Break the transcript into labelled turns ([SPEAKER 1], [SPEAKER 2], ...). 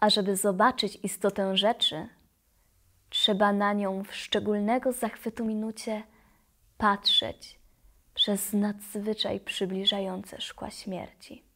[SPEAKER 1] A żeby zobaczyć istotę rzeczy, trzeba na nią w szczególnego zachwytu minucie patrzeć przez nadzwyczaj przybliżające szkła śmierci.